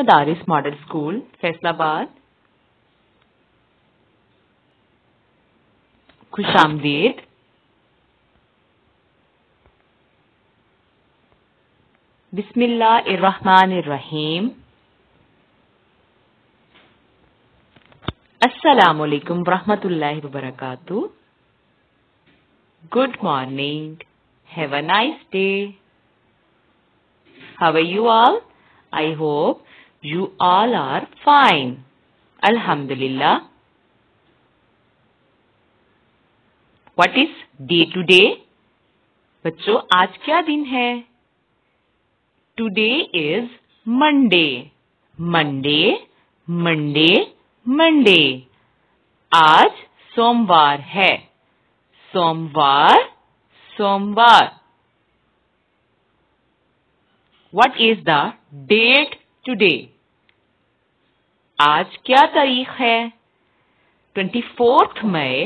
Madaris Model School, Faisalabad. Khushamdeed. Bismillahirrahmanirrahim. Assalamu alaikum warahmatullahi wabarakatuh. Good morning. Have a nice day. How are you all? I hope you all are fine alhamdulillah what is day today बच्चों आज क्या दिन है today is Monday Monday Monday Monday आज सोमवार है सोमवार सोमवार what is the date today आज क्या तारीख है फोर्थ मई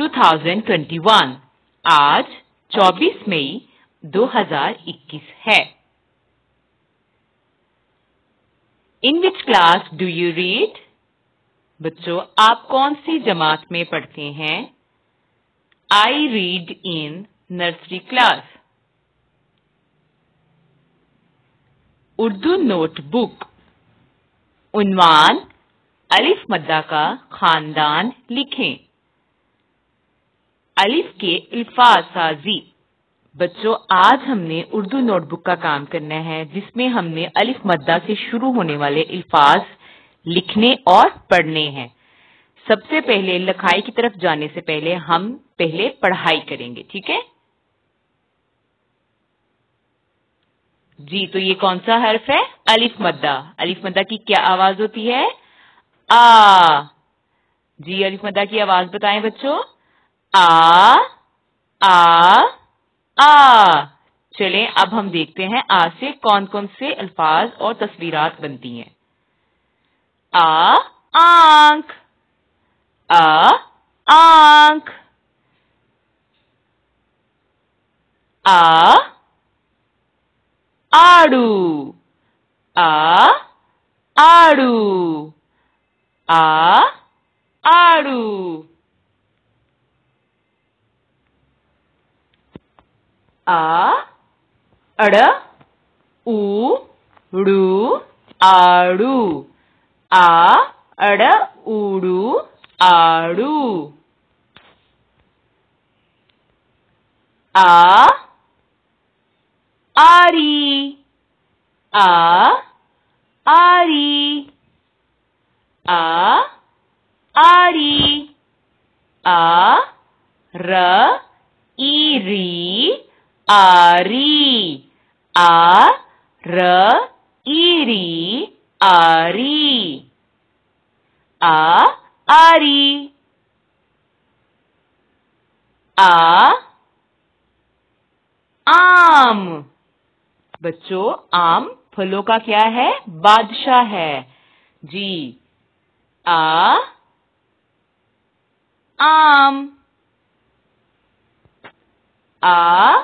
2021 आज 24 मई 2021 है in which class do you read बच्चों आप कौन सी जमात में पढ़ते हैं I read in nursery class Urdu notebook उन्वान अलिफ मद्दा का खानदान लिखें अलिफ के अल्फाज साजी बच्चों आज हमने उर्दू नोटबुक का काम करना है जिसमें हमने अलिफ मद्दा से शुरू होने वाले अल्फाज लिखने और पढ़ने हैं सबसे पहले लिखाई की तरफ जाने से पहले हम पहले पढ़ाई करेंगे ठीक है जी तो ये कौन सा हर्फ है अलिफ मद्दा अलिफ मद्दा की क्या आवाज होती है आ जी अलिफ मद्दा की आवाज बताएं बच्चों आ आ आ चले अब हम देखते हैं आ से कौन कौन से अल्फाज और तस्वीरात बनती हैं आ आंख आ आंख आ ఆడు ఆ ఆడు ఆ ఆడు ఆ అడ ఊడు ఆడు ఆ అడ ఊడు ఆడు ఆ ఆరి a ari a ari a r e ri ari a r e ri ari a ari a am बच्चों आम फलों का क्या है बादशाह है जी आ आम आ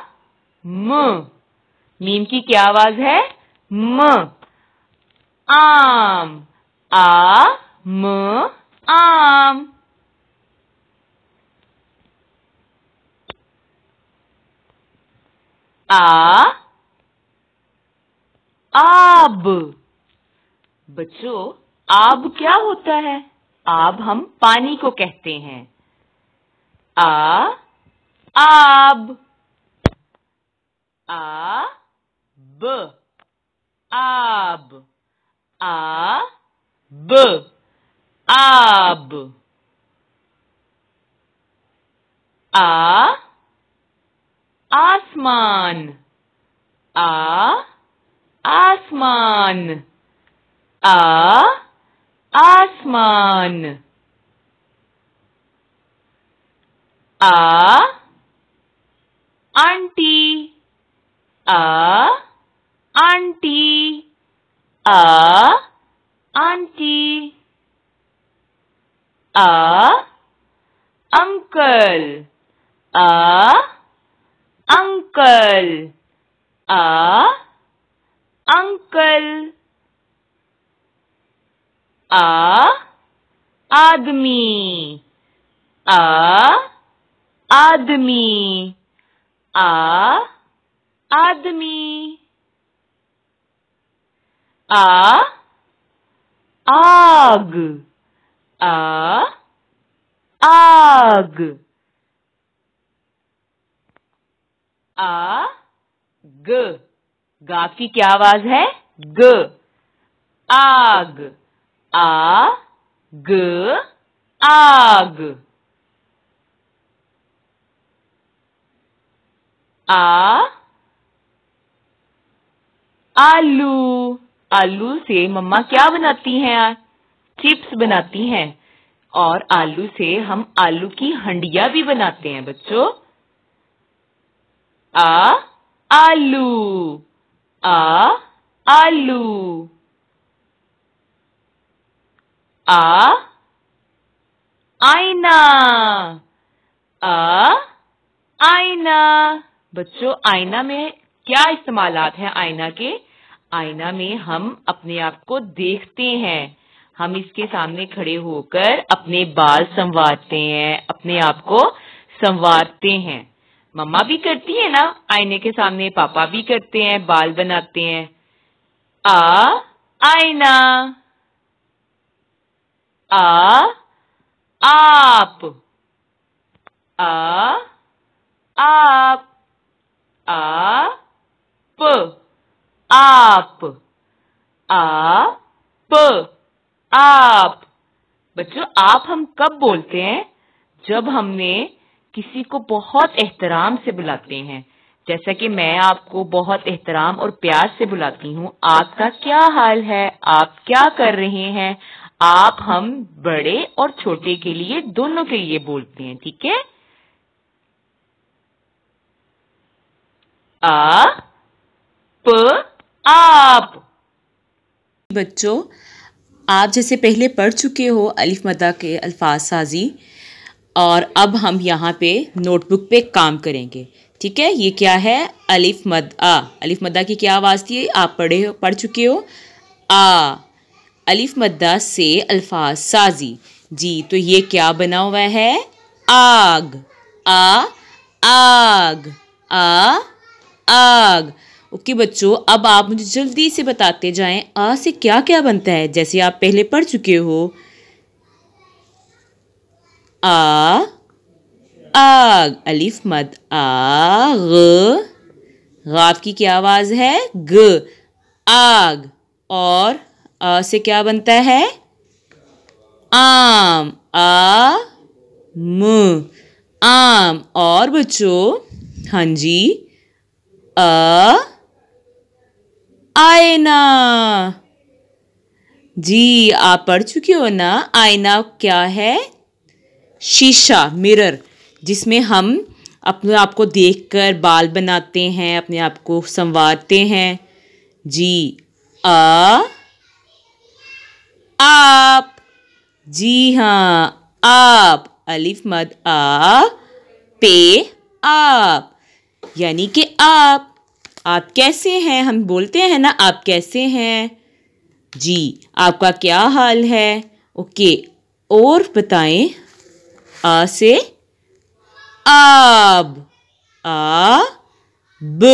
म मीम की क्या आवाज है म आम आ म आम आ आब बच्चों आब क्या होता है आब हम पानी को कहते हैं आ आब आ ब आब आ ब आब आ आसमान आ आसमान आ आसमान आ आंटी आ आंटी आ आंटी आ अंकल आ अंकल आ अंकल आ आदमी आ आदमी आ आदमी आ आग आ आग आ ग गा की क्या आवाज है ग आग आ ग आग आ आलू आलू से मम्मा क्या बनाती हैं चिप्स बनाती हैं और आलू से हम आलू की हंडिया भी बनाते हैं बच्चों आ आलू a आलू a आईना आ आईना बच्चों आईना में क्या इस्तेमालात हैं आईना के आईना में हम अपने आप को देखते हैं हम इसके सामने खड़े होकर अपने बाल संवारते हैं अपने आप को संवारते हैं मम्मा भी करती है ना आईने के सामने पापा भी करते हैं बाल बनाते हैं आ आईना आ आप आ आप आ प आप आ प आप बच्चों आप हम कब बोलते हैं जब हमने किसी को बहुत एहतराम से बुलाते हैं जैसा कि मैं आपको बहुत एहतराम और प्यार से बुलाती हूँ आपका क्या हाल है आप क्या कर रहे हैं आप हम बड़े और छोटे के लिए दोनों के लिए बोलते हैं ठीक है आप आप बच्चों आप जैसे पहले पढ़ चुके हो अलिफ मदा के अल्फाज साजी और अब हम यहाँ पे नोटबुक पे काम करेंगे ठीक है ये क्या है अलिफ मद आ अलिफ मद्दा की क्या आवाज़ थी आप पढ़े हो पढ़ चुके हो आ अलिफ मद्दा से अल्फाज साजी जी तो ये क्या बना हुआ है आग आ आग आ आग ओके बच्चों अब आप मुझे जल्दी से बताते जाएं आ से क्या क्या बनता है जैसे आप पहले पढ़ चुके हो आ आग अलिफ मद आ गाफ की क्या आवाज़ है ग आग और आ से क्या बनता है आम आ म आम और बच्चों हाँ जी अ आयना जी आप पढ़ चुके हो ना आयना क्या है शीशा मिरर जिसमें हम अपने आप को देख कर बाल बनाते हैं अपने आप को संवारते हैं जी आ आप जी हाँ आप अलिफ मद आ पे आप यानी कि आप आप कैसे हैं हम बोलते हैं ना आप कैसे हैं जी आपका क्या हाल है ओके और बताएं अ से आब आ ब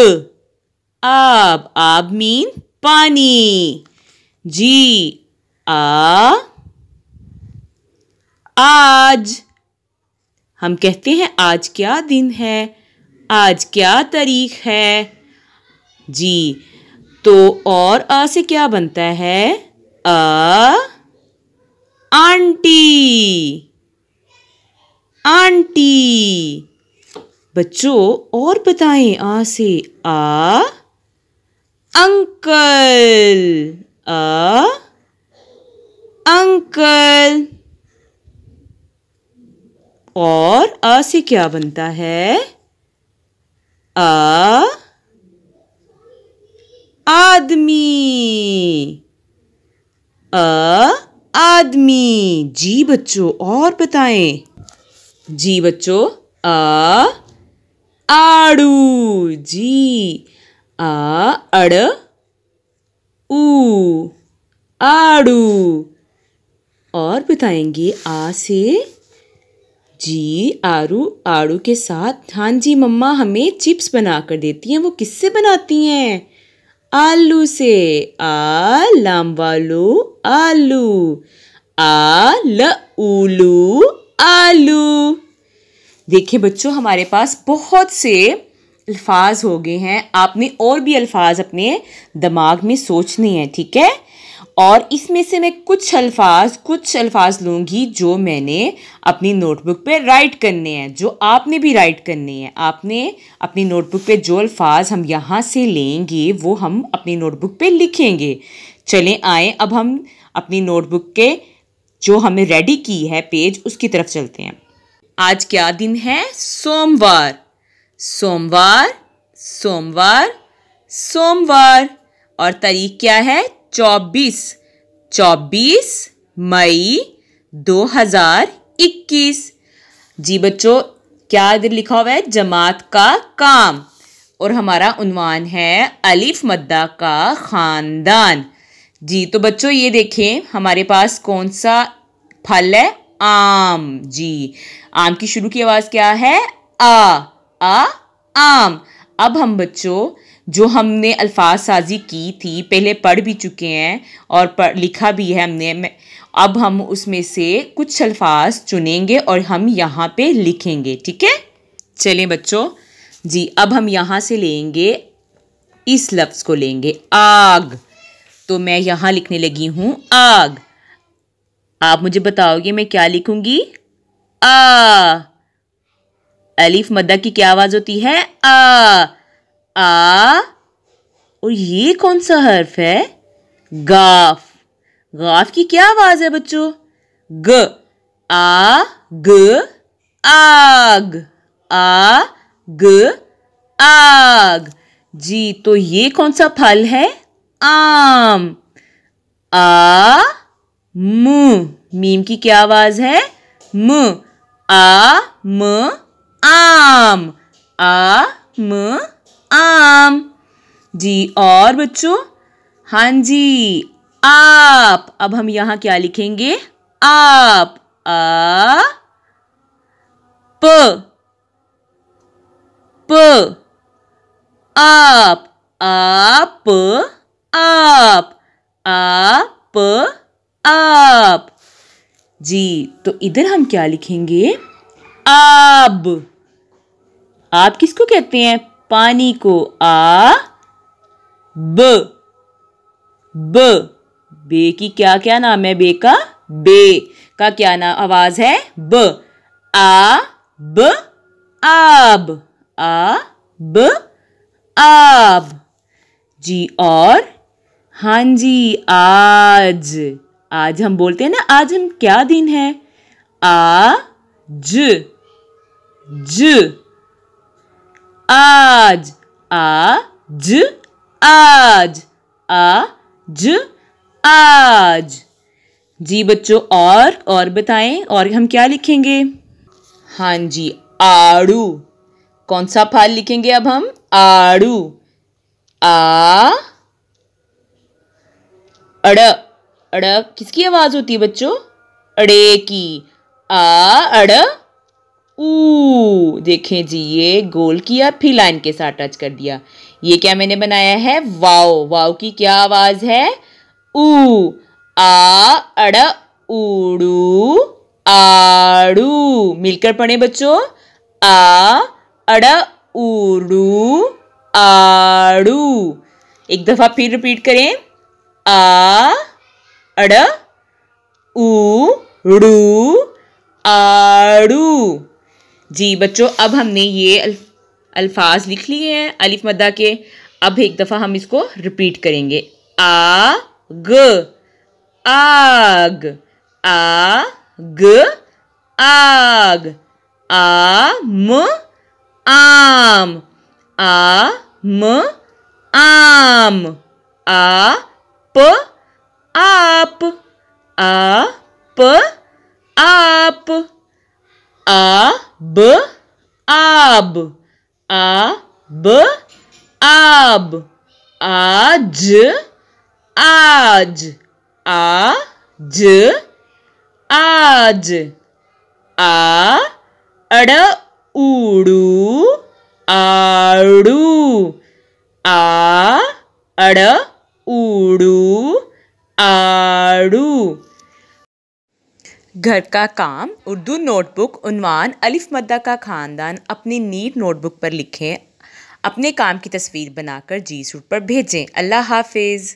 आब आब मीन पानी जी आ आज हम कहते हैं आज क्या दिन है आज क्या तारीख है जी तो और आ से क्या बनता है आ आंटी आंटी बच्चों और बताएं आ से आ अंकल आ अंकल और आ से क्या बनता है आ आदमी अ आदमी जी बच्चों और बताएं जी बच्चों आ आड़ू जी आ अड़ ऊ आड़ू और बताएंगे आ से जी आरू आड़ू के साथ हाँ जी मम्मा हमें चिप्स बना कर देती हैं वो किससे बनाती हैं आलू से आ लाम वालू आलू आ ल उलू आलू देखिए बच्चों हमारे पास बहुत से अल्फाज हो गए हैं आपने और भी अल्फाज अपने दिमाग में सोचने हैं ठीक है और इसमें से मैं कुछ अल्फाज कुछ अल्फाज लूँगी जो मैंने अपनी नोटबुक पे राइट करने हैं जो आपने भी राइट करने हैं आपने अपनी नोटबुक पे जो अल्फाज हम यहाँ से लेंगे वो हम अपनी नोटबुक पे लिखेंगे चलें आए अब हम अपनी नोटबुक के जो हमें रेडी की है पेज उसकी तरफ चलते हैं आज क्या दिन है सोमवार सोमवार सोमवार सोमवार और तारीख क्या है चौबीस चौबीस मई दो हजार इक्कीस जी बच्चों क्या इधर लिखा हुआ है जमात का काम और हमारा उनवान है अलिफ मद्दा का ख़ानदान जी तो बच्चों ये देखें हमारे पास कौन सा फल है आम जी आम की शुरू की आवाज़ क्या है आ आ आम अब हम बच्चों जो हमने अल्फाज साजी की थी पहले पढ़ भी चुके हैं और पढ़ लिखा भी है हमने अब हम उसमें से कुछ अल्फाज चुनेंगे और हम यहाँ पे लिखेंगे ठीक है चलें बच्चों जी अब हम यहाँ से लेंगे इस लफ्ज़ को लेंगे आग तो मैं यहाँ लिखने लगी हूँ आग आप मुझे बताओगे मैं क्या लिखूंगी आ अलीफ मदा की क्या आवाज़ होती है आ आ और ये कौन सा हर्फ है गाफ गाफ की क्या आवाज़ है बच्चों ग आ ग आग आ ग आग जी तो ये कौन सा फल है आम आ मु मीम की क्या आवाज है म आ म आम आ म आम जी और बच्चों हाँ जी आप अब हम यहां क्या लिखेंगे आप आ प प आप आप आप अप अप जी तो इधर हम क्या लिखेंगे आब आप किसको कहते हैं पानी को आ ब ब बे की क्या क्या नाम है बे का बे का क्या नाम आवाज है ब आ ब आब आ ब आब जी और हाँ जी आज आज हम बोलते हैं ना आज हम क्या दिन है आ ज ज आज आ ज आज आ ज आज जी बच्चों और और बताएं और हम क्या लिखेंगे हाँ जी आड़ू कौन सा फाल लिखेंगे अब हम आड़ू आ अड़ अड़ किसकी आवाज होती है बच्चों अड़े की आ अड़ ऊ देखें जी ये गोल किया फिर लाइन के साथ टच कर दिया ये क्या मैंने बनाया है वाओ वाओ की क्या आवाज है ऊ आ अड़ उड़ू आड़ू मिलकर पढ़े बच्चों आ अड़ उड़ू आड़ू एक दफा फिर रिपीट करें आ अड़ उड़ू आड़ू जी बच्चों अब हमने ये अल्फाज लिख लिए हैं अलिफ मद्दा के अब एक दफ़ा हम इसको रिपीट करेंगे आ ग आग आ ग आग आ म आम आ म आम आ प आप आ प आप आ ब आब आ ब आब आज आज आ ज आज आ अड़ उड़ू आड़ू आ अड़ उड़ू आड़ू घर का काम उर्दू नोटबुक उनवान अलिफ मद्दा का ख़ानदान अपनी नीट नोटबुक पर लिखें अपने काम की तस्वीर बनाकर जी सूट पर भेजें अल्लाह हाफिज़